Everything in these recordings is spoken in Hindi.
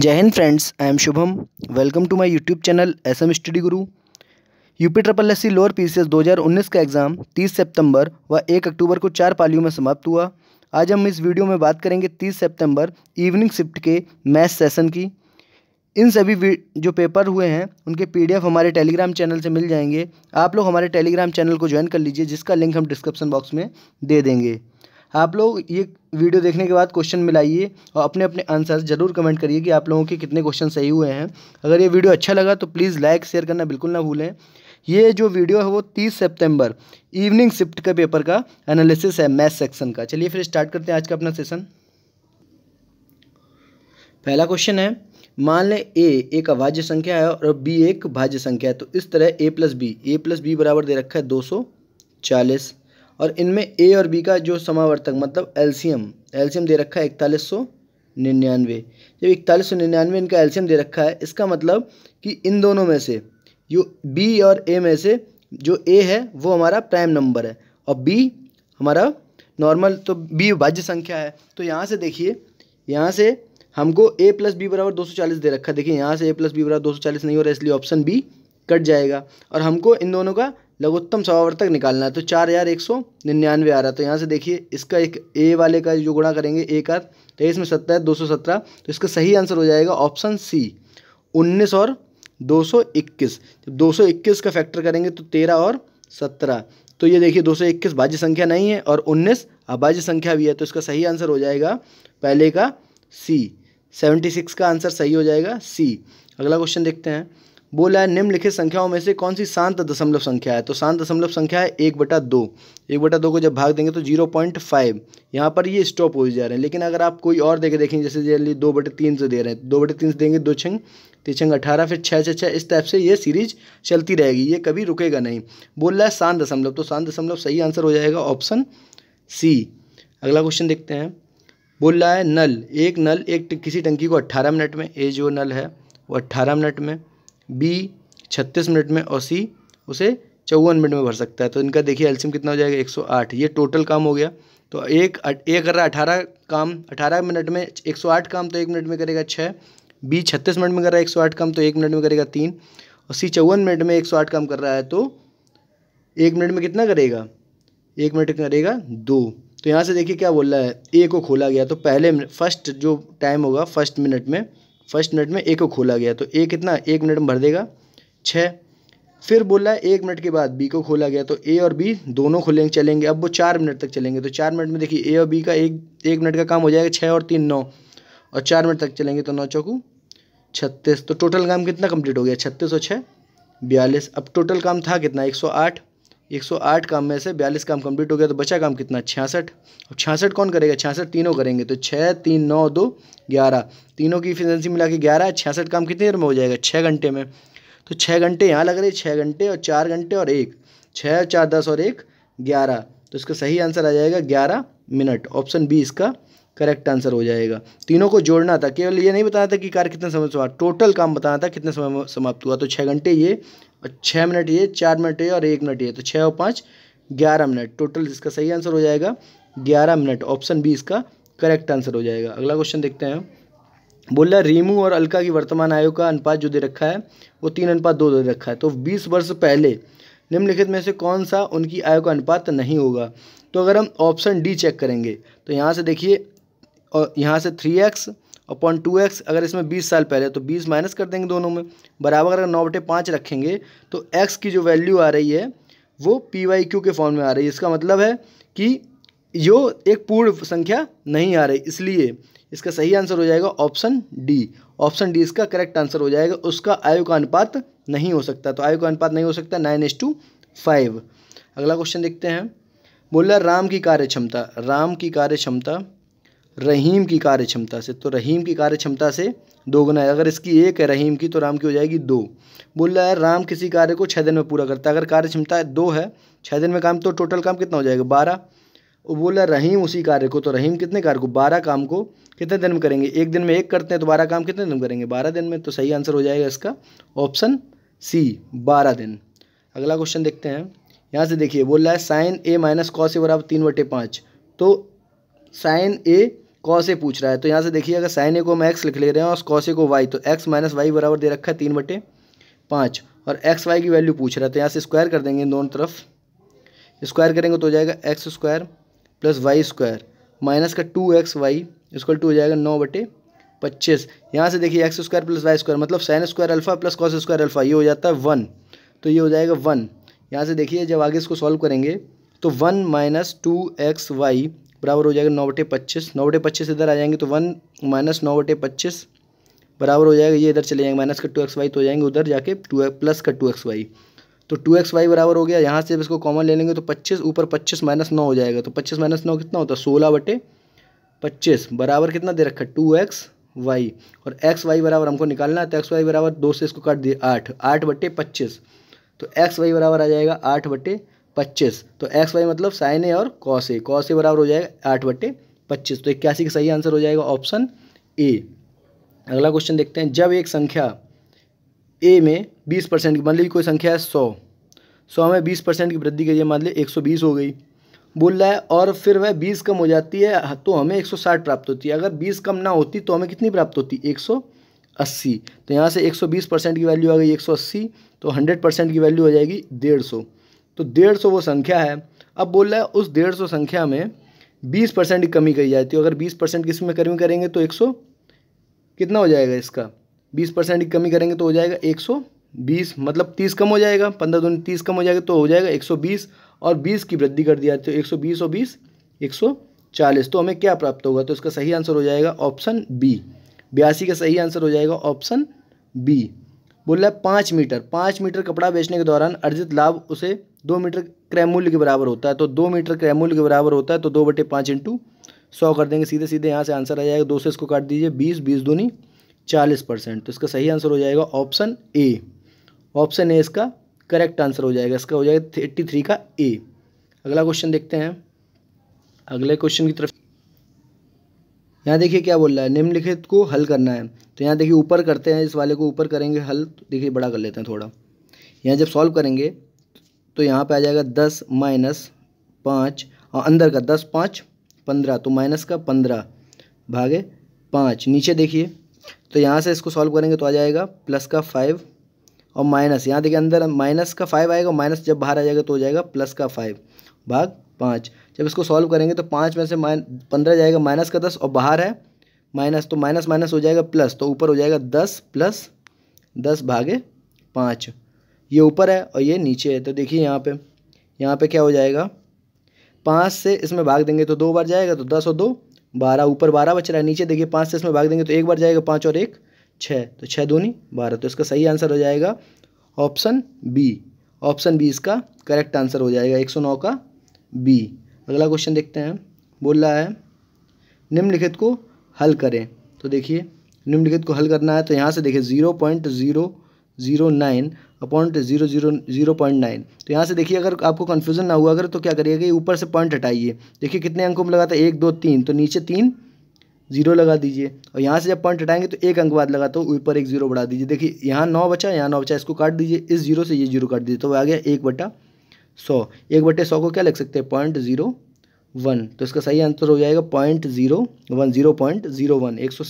जय हिंद friends I am Shubham welcome to my YouTube channel S M study guru UP triple S C lower P 2019 का एग्ज़ाम 30 सितंबर व 1 अक्टूबर को चार पालियों में समाप्त हुआ आज हम इस वीडियो में बात करेंगे 30 सितंबर इवनिंग शिफ्ट के मैथ सेशन की इन सभी जो पेपर हुए हैं उनके पी हमारे टेलीग्राम चैनल से मिल जाएंगे आप लोग हमारे टेलीग्राम चैनल को ज्वाइन कर लीजिए जिसका लिंक हम डिस्क्रिप्सन बॉक्स में दे देंगे आप लोग ये वीडियो देखने के बाद क्वेश्चन मिलाइए और अपने अपने आंसर जरूर कमेंट करिए कि आप लोगों के कितने क्वेश्चन सही हुए हैं अगर ये वीडियो अच्छा लगा तो प्लीज़ लाइक शेयर करना बिल्कुल ना भूलें ये जो वीडियो है वो तीस सितंबर इवनिंग शिफ्ट का पेपर का एनालिसिस है मैथ सेक्शन का चलिए फिर स्टार्ट करते हैं आज का अपना सेशन पहला क्वेश्चन है मान लें ए एक अभाज्य संख्या है और बी एक भाज्य संख्या है तो इस तरह A plus B A plus B बराबर दे रखा है दो सौ चालीस और इनमें ए और बी का जो समावर्तक मतलब एल्शियम एल्शियम दे रखा है इकतालीस सौ निन्यानवे जब इकतालीस सौ निन्यानवे इनका एल्शियम दे रखा है इसका मतलब कि इन दोनों में से जो बी और ए में से जो ए है वो हमारा प्राइम नंबर है और बी हमारा नॉर्मल तो बी भाज्य संख्या है तो यहाँ से देखिए यहाँ से हमको ए प्लस बी बराबर दो सौ चालीस दे रखा है देखिए यहाँ से ए प्लस बी बराबर दो सौ चालीस नहीं हो रहा इसलिए ऑप्शन बी कट जाएगा और हमको इन दोनों का लघुत्तम समावर्तक निकालना है तो चार हज़ार एक सौ निन्यानवे आ रहा है तो यहाँ से देखिए इसका एक ए वाले का जो गुणा करेंगे ए का तेईस तो में सत्तर दो सौ सत्रह तो इसका सही आंसर हो जाएगा ऑप्शन सी उन्नीस और दो सौ इक्कीस जब दो सौ इक्कीस का फैक्टर करेंगे तो तेरह और सत्रह तो ये देखिए दो सौ इक्कीस भाज्य संख्या नहीं है और उन्नीस अभाज्य संख्या भी है तो इसका सही आंसर हो जाएगा पहले का सी सेवेंटी सिक्स का आंसर सही हो जाएगा सी अगला क्वेश्चन देखते हैं बोला है निम्नलिखित संख्याओं में से कौन सी शांत दशमलव संख्या है तो शांत दशमलव संख्या है एक बटा दो एक बटा दो को जब भाग देंगे तो जीरो पॉइंट फाइव यहाँ पर ये स्टॉप हो जा रहे हैं लेकिन अगर आप कोई और देखें देखेंगे जैसे जल्दी दो बटे तीन से दे रहे हैं दो बटे तीन से देंगे दो छंग तीछंग अठारह फिर छः छः छः इस टाइप से ये सीरीज चलती रहेगी ये कभी रुकेगा नहीं बोल रहा है शांत दशमलव तो शांत दशमलव सही आंसर हो जाएगा ऑप्शन सी अगला क्वेश्चन देखते हैं बोल रहा है नल एक नल एक किसी टंकी को अट्ठारह मिनट में ये जो नल है वो अट्ठारह मिनट में बी छत्तीस मिनट में और सी उसे चौवन मिनट में भर सकता है तो इनका देखिए एल्सियम कितना हो जाएगा एक सौ आठ ये टोटल काम हो गया तो एक एक कर रहा है अठारह काम अठारह मिनट में एक सौ आठ काम तो एक मिनट में करेगा छः बी छत्तीस मिनट में कर रहा है एक सौ आठ काम तो एक मिनट में करेगा तीन और सी चौवन मिनट में एक सौ आठ काम कर रहा है तो एक मिनट में कितना करेगा एक मिनट में करेगा दो तो यहाँ से देखिए क्या बोल रहा है ए को खोला गया तो पहले फर्स्ट जो टाइम होगा फर्स्ट मिनट में फर्स्ट मिनट में ए को खोला गया तो ए कितना एक मिनट में भर देगा छः फिर बोला है एक मिनट के बाद बी को खोला गया तो ए और बी दोनों खुलेंगे चलेंगे अब वो चार मिनट तक चलेंगे तो चार मिनट में देखिए ए और बी का एक एक मिनट का काम हो जाएगा छः और तीन नौ और चार मिनट तक चलेंगे तो नौ चौकू छत्तीस तो टोटल काम कितना कंप्लीट हो गया छत्तीस और छः बयालीस अब टोटल काम था कितना एक सौ आठ 108 काम में से बयालीस काम कंप्लीट हो गया तो बचा काम कितना छियासठ और छियासठ कौन करेगा छियासठ तीनों करेंगे तो छः तीन नौ दो ग्यारह तीनों की इफिशेंसी मिला के ग्यारह छियासठ काम कितनी देर में हो जाएगा छः घंटे में तो छः घंटे यहाँ लग रहे छः घंटे और चार घंटे और एक छः चार दस और एक ग्यारह तो इसका सही आंसर आ जाएगा ग्यारह मिनट ऑप्शन बी इसका करेक्ट आंसर हो जाएगा तीनों को जोड़ना था केवल ये नहीं बताना था कि कार्य कितने समय समाप्त टोटल काम बताना था कितने समय समाप्त हुआ तो छः घंटे ये और छः मिनट ये चार मिनट ये और एक मिनट ये तो छः और पाँच ग्यारह मिनट टोटल इसका सही आंसर हो जाएगा ग्यारह मिनट ऑप्शन बी इसका करेक्ट आंसर हो जाएगा अगला क्वेश्चन देखते हैं बोला रीमू और अलका की वर्तमान आयु का अनुपात जो दे रखा है वो तीन अनुपात दो दे रखा है तो बीस वर्ष पहले निम्नलिखित में से कौन सा उनकी आयु का अनुपात नहीं होगा तो अगर हम ऑप्शन डी चेक करेंगे तो यहाँ से देखिए और यहाँ से three X upon two X अगर इसमें बीस साल पहले तो बीस माइनस कर देंगे दोनों में बराबर अगर नौ बटे पाँच रखेंगे तो एक्स की जो वैल्यू आ रही है वो पी वाई क्यू के फॉर्म में आ रही है इसका मतलब है कि यो एक पूर्ण संख्या नहीं आ रही इसलिए इसका सही आंसर हो जाएगा ऑप्शन डी ऑप्शन डी इसका करेक्ट आंसर हो जाएगा उसका आयु का अनुपात नहीं हो सकता तो आयु का अनुपात नहीं हो सकता नाइन एस टू फाइव अगला क्वेश्चन देखते हैं बोल है राम की कार्य क्षमता राम की कार्य क्षमता रहीम की कार्य क्षमता से तो रहीम की कार्य क्षमता से दोगुना है अगर इसकी एक है रहीम की तो राम की हो जाएगी दो बोल रहा है राम किसी कार्य को छः दिन में पूरा करता है अगर कार्य क्षमता दो है छः दिन में काम तो टोटल काम कितना हो जाएगा बारह और बोल रहा है रहीम उसी कार्य को तो रहीम कितने कार्य को बारह काम को कितने दिन में करेंगे एक दिन में एक करते हैं तो बारह काम कितने दिन में करेंगे बारह दिन में तो सही आंसर हो जाएगा इसका ऑप्शन सी बारह दिन अगला क्वेश्चन देखते हैं यहाँ से देखिए बोल रहा है sine A minus cos A बराबर तीन बटे पाँच तो साइन ए कौसे पूछ रहा है तो यहाँ से देखिए अगर साइन ए को हम एक्स लिख ले रहे हैं और कौसे को वाई तो एक्स माइनस वाई बराबर दे रखा है तीन बटे पाँच और एक्स वाई की वैल्यू पूछ रहा है तो यहाँ से स्क्वायर कर देंगे दोनों तरफ स्क्वायर करेंगे तो हो जाएगा X square plus Y square minus का two X Y equal to हो जाएगा नौ बटे पच्चीस यहाँ से देखिए X square plus Y square मतलब sine square alpha plus cos square alpha ये हो जाता है वन तो ये हो जाएगा वन यहाँ से देखिए जब आगे इसको सॉल्व करेंगे तो one minus two X Y बराबर हो जाएगा नौ बटे पच्चीस नौ बटे पच्चीस इधर आ जाएंगे तो वन माइनस नौ बटे पच्चीस बराबर हो जाएगा ये इधर चले जाएंगे माइनस का टू एक्स वाई तो हो जाएंगे उधर जाके टू प्लस का टू एक्स वाई तो टू एक्स वाई बराबर हो गया यहाँ से इसको कॉमन ले लेंगे तो पच्चीस ऊपर पच्चीस माइनस नौ हो जाएगा तो पच्चीस माइनस नौ कितना होता है सोलह बटे पच्चीस बराबर कितना दे रखा टू एक्स वाई और एक्स वाई बराबर हमको निकालना है तो एक्स वाई बराबर दो से इसको काट दिए आठ आठ बटे पच्चीस तो एक्स वाई बराबर आ जाएगा आठ बटे पच्चीस तो एक्स वाई मतलब साइन ए और कॉस ए कॉस ए बराबर हो जाएगा आठ बट्टे पच्चीस तो इक्यासी का सही आंसर हो जाएगा ऑप्शन ए अगला क्वेश्चन देखते हैं जब एक संख्या ए में बीस परसेंट की मान लीजिए कोई संख्या है सौ सौ में बीस परसेंट की वृद्धि करिए मान लीजिए एक सौ बीस हो गई बोल रहा है और फिर वह बीस कम हो जाती है तो हमें एक सौ साठ प्राप्त होती है अगर बीस कम ना होती तो हमें कितनी प्राप्त होती एक सौ अस्सी तो यहाँ से एक सौ बीस परसेंट की वैल्यू आ गई एक सौ अस्सी तो हंड्रेड परसेंट की वैल्यू हो जाएगी डेढ़ सौ तो डेढ़ सौ वो संख्या है अब बोल रहा है उस डेढ़ सौ संख्या में बीस परसेंट की कमी करी जाती है अगर बीस परसेंट की इसमें कमी करेंगे तो एक सौ कितना हो जाएगा इसका बीस परसेंट की कमी करेंगे तो हो जाएगा एक सौ बीस मतलब तीस कम हो जाएगा पंद्रह दूनी तीस कम हो जाएगा तो हो जाएगा एक सौ बीस और बीस की वृद्धि कर दिया है एक सौ बीस और बीस एक सौ चालीस तो हमें क्या प्राप्त होगा तो इसका सही आंसर हो जाएगा ऑप्शन बी बयासी का सही आंसर हो जाएगा ऑप्शन बी बोल रहा है पाँच मीटर पाँच मीटर कपड़ा बेचने के दौरान अर्जित लाभ उसे दो मीटर क्रैम मूल्य के बराबर होता है तो दो मीटर क्रैम मूल्य के बराबर होता है तो दो बटे पाँच इंटू सौ कर देंगे सीधे सीधे यहाँ से आंसर आ जाएगा दो से इसको काट दीजिए बीस बीस दूनी चालीस परसेंट तो इसका सही आंसर हो जाएगा ऑप्शन ए ऑप्शन ए इसका करेक्ट आंसर हो जाएगा इसका हो जाएगा एट्टी थ्री का ए अगला क्वेश्चन देखते हैं अगले क्वेश्चन की तरफ यहाँ देखिए क्या बोल रहा है निम्नलिखित को हल करना है तो यहाँ देखिए ऊपर करते हैं इस वाले को ऊपर करेंगे हल देखिए बड़ा कर लेते हैं थोड़ा यहाँ जब सॉल्व करेंगे तो यहाँ पे आ जाएगा दस माइनस पाँच और हाँ, अंदर का दस पाँच पंद्रह तो माइनस का पंद्रह भागे पाँच नीचे देखिए तो यहाँ से इसको सॉल्व करेंगे तो आ जाएगा प्लस का फाइव और माइनस यहाँ देखिए अंदर माइनस का फाइव आएगा माइनस जब बाहर आ जाएगा तो हो जाएगा प्लस का फाइव भाग पाँच जब इसको सॉल्व करेंगे तो पाँच में से माइन पंद्रह जाएगा माइनस का दस और बाहर है माइनस तो माइनस माइनस हो जाएगा प्लस तो ऊपर हो जाएगा दस प्लस दस भागे पाँच ये ऊपर है और ये नीचे है तो देखिए यहाँ पे यहाँ पे क्या हो जाएगा पाँच से इसमें भाग देंगे तो दो बार जाएगा तो दस और दो बारह ऊपर बारह बच रहा है नीचे देखिए पाँच से इसमें भाग देंगे तो एक बार जाएगा पाँच और एक छः तो छः दूनी बारह तो इसका सही आंसर हो जाएगा ऑप्शन बी ऑप्शन बी इसका करेक्ट आंसर हो जाएगा एक सौ नौ का बी अगला क्वेश्चन देखते हैं बोल रहा है निम्नलिखित को हल करें तो देखिए निम्नलिखित को हल करना है तो यहाँ से देखिए zero point zero zero nine upon zero zero zero point nine तो यहाँ से देखिए अगर आपको कन्फ्यूजन ना हुआ अगर तो क्या करिएगा कि ऊपर से पॉइंट हटाइए देखिए कितने अंकों में लगाता है एक दो तीन तो नीचे तीन जीरो लगा दीजिए और यहाँ से जब पॉइंट हटाएंगे तो एक अंक बाद लगा तो ऊपर एक जीरो बढ़ा दीजिए देखिए यहाँ नौ बचा यहाँ नौ बचा इसको काट दीजिए इस जीरो से ये जीरो काट दीजिए तो वह आ गया एक बटा सौ एक बटे सौ को क्या लिख सकते हैं पॉइंट जीरो वन तो इसका सही आंसर हो जाएगा point zero one zero point zero one एक सौ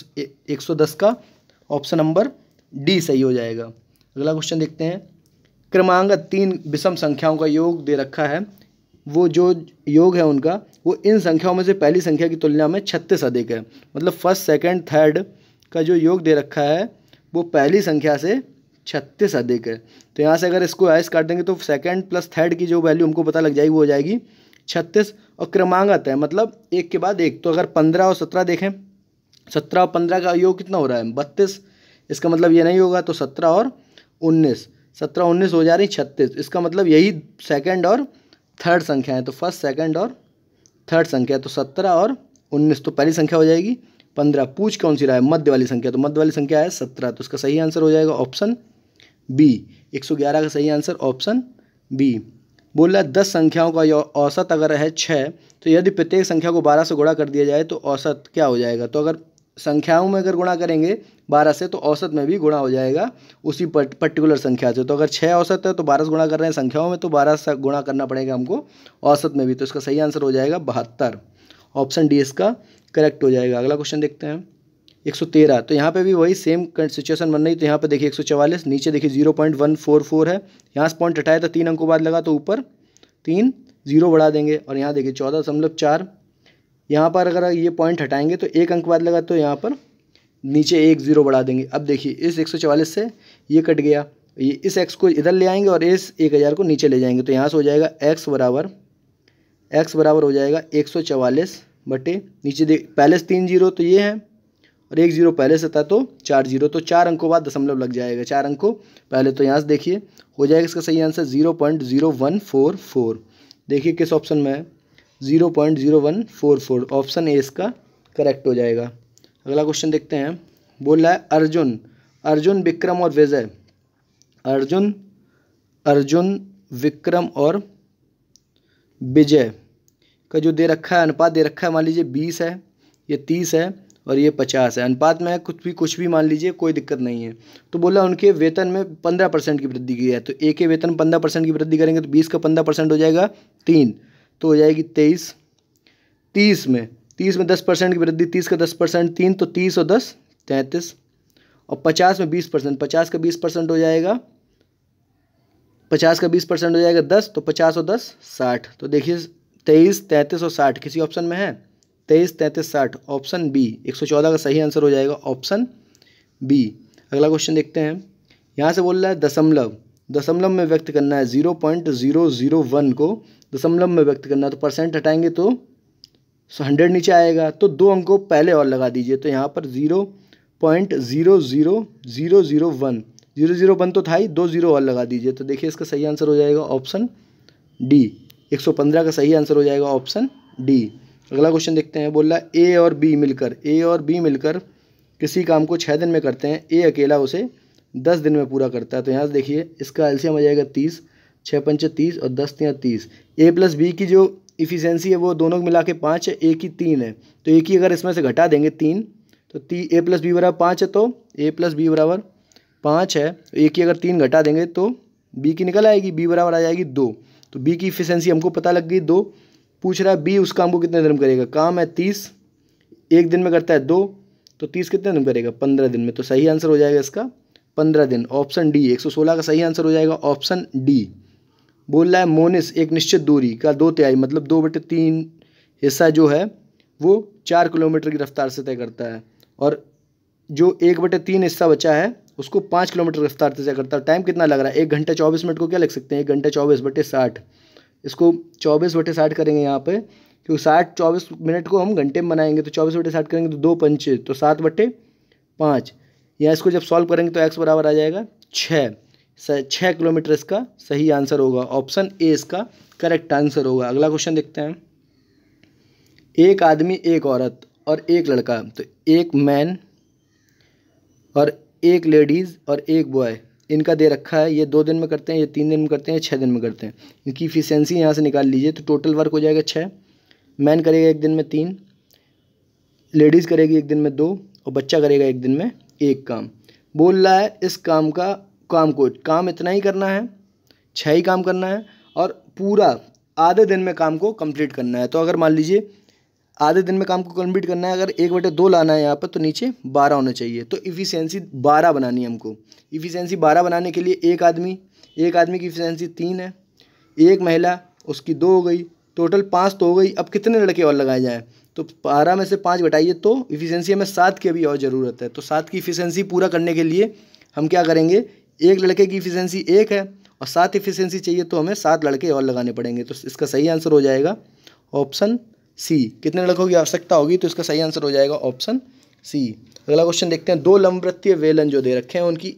एक सौ दस का ऑप्शन नंबर डी सही हो जाएगा अगला क्वेश्चन देखते हैं क्रमांगत तीन विषम संख्याओं का योग दे रखा है वो जो योग है उनका वो इन संख्याओं में से पहली संख्या की तुलना में छत्तीस अधिक है मतलब फर्स्ट सेकंड थर्ड का जो योग दे रखा है वो पहली संख्या से छत्तीस अधिक है तो यहाँ से अगर इसको एस काट देंगे तो सेकंड प्लस थर्ड की जो वैल्यू हमको पता लग जाएगी वो हो जाएगी छत्तीस और क्रमांगत है मतलब एक के बाद एक तो अगर पंद्रह और सत्रह देखें सत्रह और पंद्रह का योग कितना हो रहा है बत्तीस इसका मतलब ये नहीं होगा तो सत्रह और उन्नीस सत्रह उन्नीस हो जा रही छत्तीस इसका मतलब यही सेकंड और थर्ड संख्या है तो फर्स्ट सेकंड और थर्ड संख्या तो सत्रह और उन्नीस तो पहली संख्या हो जाएगी पंद्रह पूछ कौन सी रहा है मध्य वाली संख्या तो मध्य वाली संख्या है सत्रह तो इसका सही आंसर हो जाएगा ऑप्शन बी एक सौ ग्यारह का सही आंसर ऑप्शन बी बोल रहा है दस संख्याओं का औसत अगर है छः तो यदि प्रत्येक संख्या को बारह से गुणा कर दिया जाए तो औसत क्या हो जाएगा तो अगर संख्याओं में अगर गुणा करेंगे बारह से तो औसत में भी गुणा हो जाएगा उसी पर्टिकुलर संख्या से तो अगर छः औसत है तो बारह से गुणा कर रहे हैं संख्याओं में तो बारह से गुणा करना पड़ेगा हमको औसत में भी तो इसका सही आंसर हो जाएगा बहत्तर ऑप्शन डी इसका करेक्ट हो जाएगा अगला क्वेश्चन देखते हैं 113 तो यहाँ पे भी वही सेम सिचुएशन बन रही तो यहाँ पे देखिए 144 नीचे देखिए 0.144 है यहाँ से पॉइंट हटाया था तीन अंकों बाद लगा तो ऊपर तीन जीरो बढ़ा देंगे और यहाँ देखिए चौदह दशमलव चार यहाँ पर अगर ये पॉइंट हटाएंगे तो एक अंक बाद लगा तो यहाँ पर नीचे एक ज़ीरो बढ़ा देंगे अब देखिए इस एक से ये कट गया ये इस एक्स को इधर ले आएंगे और इस एक हज़ार को नीचे ले जाएंगे तो यहाँ से हो जाएगा एक्स बराबर एक्स बराबर हो जाएगा एक सौ चवालीस बटे नीचे देख पहले से तीन जीरो तो ये है और एक जीरो पहले से था तो चार जीरो तो चार अंकों बाद दशमलव लग जाएगा चार अंकों पहले तो यहाँ से देखिए हो जाएगा इसका सही answer zero point zero one four four देखिए किस ऑप्शन में है zero point zero one four four option A इसका करेक्ट हो जाएगा अगला क्वेश्चन देखते हैं बोल रहा है अर्जुन अर्जुन विक्रम और विजय अर्जुन अर्जुन विक्रम और विजय का जो दे रखा है अनुपात दे रखा है मान लीजिए बीस है ये तीस है और ये पचास है अनुपात में कुछ भी कुछ भी मान लीजिए कोई दिक्कत नहीं है तो बोला उनके वेतन में पंद्रह परसेंट की वृद्धि की है तो ए के वेतन पंद्रह परसेंट की वृद्धि करेंगे तो बीस का पंद्रह परसेंट हो जाएगा तीन तो हो जाएगी तेईस तीस में तीस में दस परसेंट की वृद्धि तीस का दस परसेंट तीन तो तीस और दस तैंतीस और पचास में बीस परसेंट पचास का बीस परसेंट हो जाएगा पचास का बीस परसेंट हो जाएगा दस तो पचास और दस साठ तो देखिए तेईस तैंतीस और साठ किसी ऑप्शन में है तेईस तैंतीस साठ ऑप्शन बी एक सौ चौदह का सही आंसर हो जाएगा ऑप्शन बी अगला क्वेश्चन देखते हैं यहाँ से बोल रहा है दशमलव दशमलव में व्यक्त करना है zero point zero zero one को दशमलव में व्यक्त करना है तो परसेंट हटाएंगे तो सो हंड्रेड नीचे आएगा तो दो अंकों पहले और लगा दीजिए तो यहाँ पर zero point zero zero zero zero one zero zero one तो था ही दो ज़ीरो और लगा दीजिए तो देखिए इसका सही आंसर हो जाएगा ऑप्शन डी एक सौ पंद्रह का सही आंसर हो जाएगा ऑप्शन डी अगला क्वेश्चन देखते हैं बोला ए और बी मिलकर ए और बी मिलकर किसी काम को छः दिन में करते हैं ए अकेला उसे दस दिन में पूरा करता है तो यहाँ से देखिए इसका एल्सियम आ जाएगा तीस छः पंचे तीस और दस या तीस ए प्लस बी की जो इफिशेंसी है वो दोनों को मिला के पाँच है ए की तीन है तो ए की अगर इसमें से घटा देंगे तीन तो ती ए प्लस बी बराबर पाँच है तो ए प्लस बी बराबर पाँच है तो ए की अगर तीन घटा देंगे तो बी की निकल आएगी बी बराबर आ जाएगी दो तो बी की इफिशेंसी हमको पता लग गई दो पूछ रहा है बी उस काम को कितने दिन करेगा काम है तीस एक दिन में करता है दो तो तीस कितने दिन करेगा पंद्रह दिन में तो सही आंसर हो जाएगा इसका पंद्रह दिन ऑप्शन डी एक सौ सोलह का सही आंसर हो जाएगा ऑप्शन डी बोल रहा है मोनिस एक निश्चित दूरी का दो तिहाई मतलब दो बटे तीन हिस्सा जो है वो चार किलोमीटर की रफ्तार से तय करता है और जो एक बटे तीन हिस्सा बचा है उसको पाँच किलोमीटर रफ्तार से तय करता है टाइम कितना लग रहा है एक घंटे चौबीस मिनट को क्या लग सकते हैं एक घंटे चौबीस बटे साठ इसको चौबीस बटे साठ करेंगे यहाँ पर क्योंकि साठ चौबीस मिनट को हम घंटे में बनाएंगे तो चौबीस बटे साठ करेंगे तो दो पंचे तो सात बटे पाँच या इसको जब सॉल्व करेंगे तो एक्स बराबर आ जाएगा छः छः किलोमीटर इसका सही आंसर होगा ऑप्शन ए इसका करेक्ट आंसर होगा अगला क्वेश्चन देखते हैं एक आदमी एक औरत और एक लड़का तो एक मैन और एक लेडीज़ और एक बॉय इनका दे रखा है ये दो दिन में करते हैं ये तीन दिन में करते हैं छः दिन में करते हैं इनकी इफिशेंसी यहाँ से निकाल लीजिए तो टोटल वर्क हो जाएगा छः मैन करेगा एक दिन में तीन लेडीज़ करेगी एक दिन में दो और बच्चा करेगा एक दिन में एक काम बोल रहा है इस काम का काम को काम इतना ही करना है छः ही काम करना है और पूरा आधे दिन में काम को कंप्लीट करना है तो अगर मान लीजिए आधे दिन में काम को कंप्लीट करना है अगर एक बटे दो लाना है यहाँ पर तो नीचे बारह होना चाहिए तो इफ़िशेंसी बारह बनानी है हमको इफ़िशेंसी बारह बनाने के लिए एक आदमी एक आदमी की इफ़िशेंसी तीन है एक महिला उसकी दो हो गई टोटल पाँच तो हो गई अब कितने लड़के और लगाए जाएँ तो बारह में से पाँच घटाइए तो इफिशेंसी हमें सात की अभी और ज़रूरत है तो सात की इफिशेंसी पूरा करने के लिए हम क्या करेंगे एक लड़के की इफिशेंसी एक है और सात इफिशेंसी चाहिए तो हमें सात लड़के और लगाने पड़ेंगे तो इसका सही आंसर हो जाएगा ऑप्शन सी कितने लड़कों की आवश्यकता होगी तो इसका सही आंसर हो जाएगा ऑप्शन सी अगला क्वेश्चन देखते हैं दो लंबवृत्तीय वेलन जो दे रखे हैं उनकी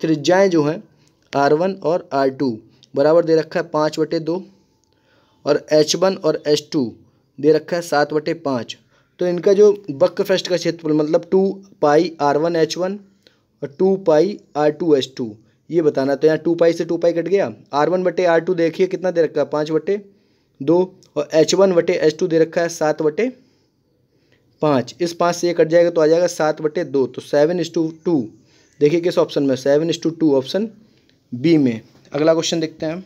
त्रिज्याएँ जो हैं आर वन और आर टू बराबर दे रखा है पाँच बटे दो और एच वन और एच टू दे रखा है सात बटे पाँच तो इनका जो बक फ्रस्ट का क्षेत्रफल मतलब two pi R one H one और two pi R two H two ये बताना तो यहाँ टू पाई से टू पाई कट गया आर वन बटे आर टू देखिए कितना दे रखा है पाँच बटे दो और एच वन बटे एच टू दे रखा है सात बटे पाँच इस पाँच से ये कट जाएगा तो आ जाएगा सात बटे दो तो सेवन इस टू टू देखिए किस ऑप्शन में सेवन इस टू टू ऑप्शन बी में अगला क्वेश्चन देखते हैं हम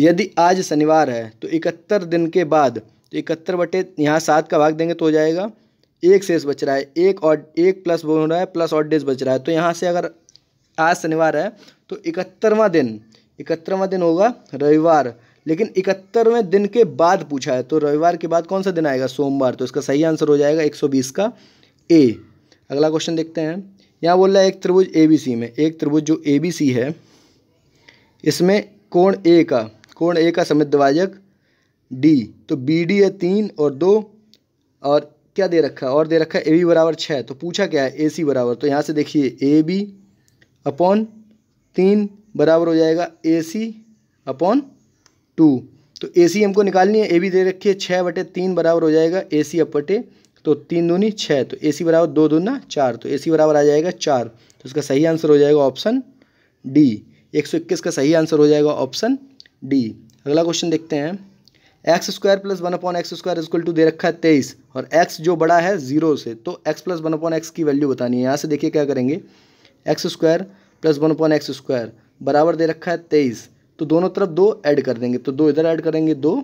यदि आज शनिवार है तो इकहत्तर दिन के बाद तो इकहत्तर बटे यहाँ सात का भाग देंगे तो हो जाएगा एक शेष बच रहा है एक और एक प्लस वो हो रहा है प्लस और डेज बच रहा है तो यहाँ से अगर आज शनिवार है तो इकहत्तरवा दिन इकहत्तरवा दिन होगा रविवार लेकिन इकहत्तरवें दिन के बाद पूछा है तो रविवार के बाद कौन सा दिन आएगा सोमवार तो इसका सही आंसर हो जाएगा 120 का ए अगला क्वेश्चन देखते हैं यहाँ बोल रहा है एक त्रिभुज ए बी सी में एक त्रिभुज जो ए बी सी है इसमें कोण ए का कोण ए का द्वाजक डी तो बी डी है तीन और दो और क्या दे रखा है और दे रखा है ए बी बराबर छः तो पूछा क्या है ए सी बराबर तो यहाँ से देखिए ए बी अपॉन तीन बराबर हो जाएगा ए सी अपॉन टू तो ए सी हमको निकालनी है ए बी दे रखी है छः बटे तीन बराबर हो जाएगा ए सी अपटे तो तीन दूनी छः तो ए सी बराबर दो दूना चार तो ए सी बराबर आ जाएगा चार तो इसका सही आंसर हो जाएगा ऑप्शन डी एक सौ इक्कीस का सही आंसर हो जाएगा ऑप्शन डी अगला क्वेश्चन देखते हैं X square plus one upon X square equal to दे रखा है तेईस और एक्स जो बड़ा है जीरो से तो X plus one upon X की वैल्यू बतानी है यहाँ से देखिए क्या करेंगे X square plus one upon X square बराबर दे रखा है तेईस तो दोनों तरफ दो ऐड कर देंगे तो दो इधर ऐड करेंगे दो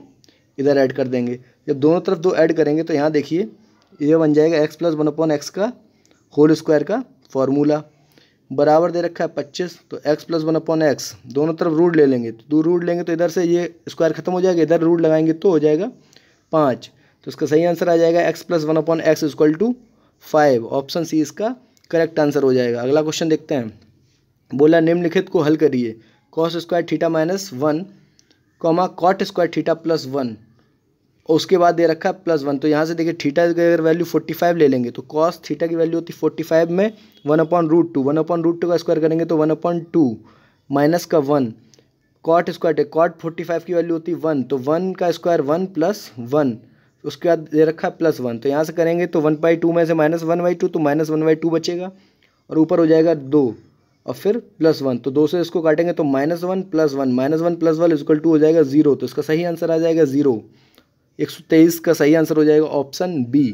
इधर ऐड कर देंगे जब दोनों तरफ दो ऐड करेंगे तो यहाँ देखिए ये यह बन जाएगा X plus one upon X का होल स्क्वायर का फॉर्मूला बराबर दे रखा है पच्चीस तो X plus one upon X दोनों तरफ रूट ले लेंगे तो दो रूट लेंगे तो इधर से ये स्क्वायर खत्म हो जाएगा इधर रूट लगाएंगे तो हो जाएगा पाँच तो इसका सही आंसर आ जाएगा X plus one upon X equal to five option C इसका करेक्ट आंसर हो जाएगा अगला क्वेश्चन देखते हैं बोला निम्नलिखित को हल करिए cos square theta minus one comma cot square theta plus one और उसके बाद दे रखा है प्लस वन तो यहाँ से देखिए थीटा की अगर वैल्यू फोर्टी फाइव ले लेंगे तो कॉस थीटा की वैल्यू होती फोर्टी फाइव में one upon root two one upon root two का स्क्वायर करेंगे तो वन अपॉन टू माइनस का one cot square cot forty five की वैल्यू होती है वन तो वन का स्क्वायर वन प्लस वन उसके बाद दे रखा है प्लस वन तो यहाँ से करेंगे तो वन बाई टू में से माइनस वन बाई टू तो माइनस वन बाई टू बचेगा और ऊपर हो जाएगा दो और फिर प्लस वन तो दो से इसको काटेंगे तो minus one plus one minus one plus one equal to हो जाएगा जीरो तो इसका सही आंसर आ जाएगा जीरो 123 का सही आंसर हो जाएगा ऑप्शन बी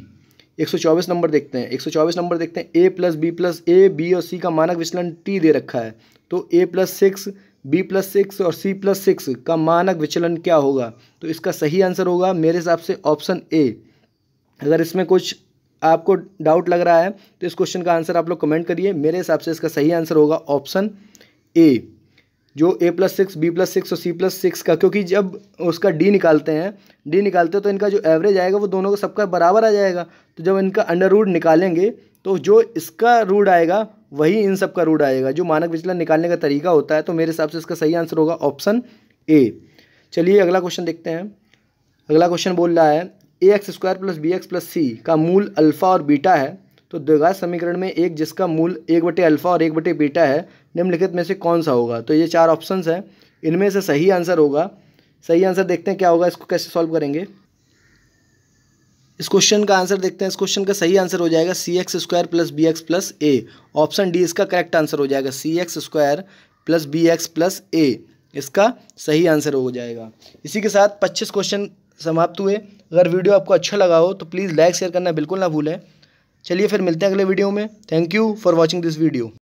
124 नंबर देखते हैं 124 नंबर देखते हैं A plus B plus A B और सी का मानक विचलन टी दे रखा है तो A plus six B plus six और सी प्लस सिक्स का मानक विचलन क्या होगा तो इसका सही आंसर होगा मेरे हिसाब से ऑप्शन ए अगर इसमें कुछ आपको डाउट लग रहा है तो इस क्वेश्चन का आंसर आप लोग कमेंट करिए मेरे हिसाब से इसका सही आंसर होगा ऑप्शन ए जो A plus six B plus six और सी प्लस सिक्स का क्योंकि जब उसका डी निकालते हैं डी निकालते हैं तो इनका जो एवरेज आएगा वो दोनों का सबका बराबर आ जाएगा तो जब इनका अंडर रूट निकालेंगे तो जो इसका रूट आएगा वही इन सब का रूट आएगा जो मानक विचलन निकालने का तरीका होता है तो मेरे हिसाब से इसका सही आंसर होगा ऑप्शन ए चलिए अगला क्वेश्चन देखते हैं अगला क्वेश्चन बोल रहा है A X square plus B X plus C का मूल अल्फ़ा और बीटा है तो द्विघात समीकरण में एक जिसका मूल एक बटे अल्फा और एक बटे बीटा है निम्नलिखित में से कौन सा होगा तो ये चार ऑप्शंस हैं इनमें से सही आंसर होगा सही आंसर देखते हैं क्या होगा इसको कैसे सॉल्व करेंगे इस क्वेश्चन का आंसर देखते हैं इस क्वेश्चन का सही आंसर हो जाएगा C X square plus B X plus A option D इसका करेक्ट आंसर हो जाएगा C X square plus B X plus A इसका सही आंसर हो जाएगा इसी के साथ पच्चीस क्वेश्चन समाप्त हुए अगर वीडियो आपको अच्छा लगा हो तो प्लीज़ लाइक शेयर करना बिल्कुल ना भूलें चलिए फिर मिलते हैं अगले वीडियो में thank you for watching this video